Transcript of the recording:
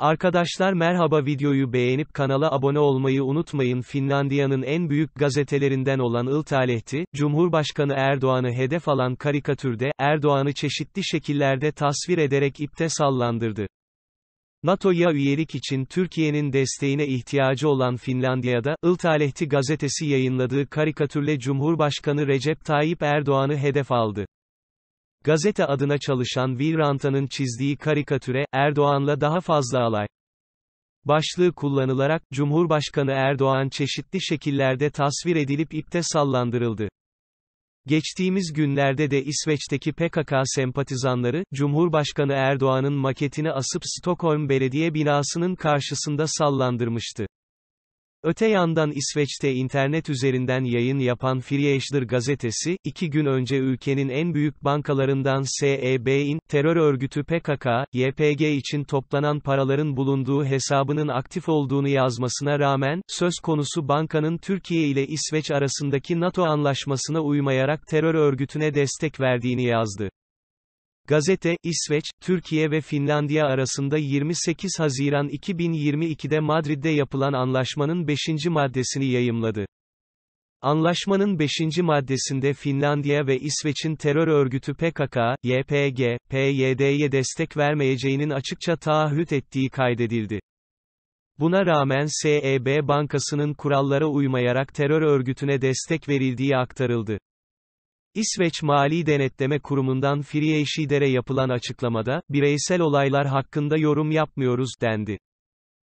Arkadaşlar merhaba videoyu beğenip kanala abone olmayı unutmayın Finlandiya'nın en büyük gazetelerinden olan Iltalehti, Cumhurbaşkanı Erdoğan'ı hedef alan karikatürde, Erdoğan'ı çeşitli şekillerde tasvir ederek ipte sallandırdı. NATO'ya üyelik için Türkiye'nin desteğine ihtiyacı olan Finlandiya'da, Iltalehti gazetesi yayınladığı karikatürle Cumhurbaşkanı Recep Tayyip Erdoğan'ı hedef aldı. Gazete adına çalışan Viranta'nın çizdiği karikatüre, Erdoğan'la daha fazla alay. Başlığı kullanılarak, Cumhurbaşkanı Erdoğan çeşitli şekillerde tasvir edilip ipte sallandırıldı. Geçtiğimiz günlerde de İsveç'teki PKK sempatizanları, Cumhurbaşkanı Erdoğan'ın maketini asıp Stockholm Belediye binasının karşısında sallandırmıştı. Öte yandan İsveç'te internet üzerinden yayın yapan Friesler gazetesi, iki gün önce ülkenin en büyük bankalarından SEB'in, terör örgütü PKK, YPG için toplanan paraların bulunduğu hesabının aktif olduğunu yazmasına rağmen, söz konusu bankanın Türkiye ile İsveç arasındaki NATO anlaşmasına uymayarak terör örgütüne destek verdiğini yazdı. Gazete, İsveç, Türkiye ve Finlandiya arasında 28 Haziran 2022'de Madrid'de yapılan anlaşmanın 5. maddesini yayımladı. Anlaşmanın 5. maddesinde Finlandiya ve İsveç'in terör örgütü PKK, YPG, PYD'ye destek vermeyeceğinin açıkça taahhüt ettiği kaydedildi. Buna rağmen SEB Bankası'nın kurallara uymayarak terör örgütüne destek verildiği aktarıldı. İsveç Mali Denetleme Kurumu'ndan Friye yapılan açıklamada, bireysel olaylar hakkında yorum yapmıyoruz, dendi.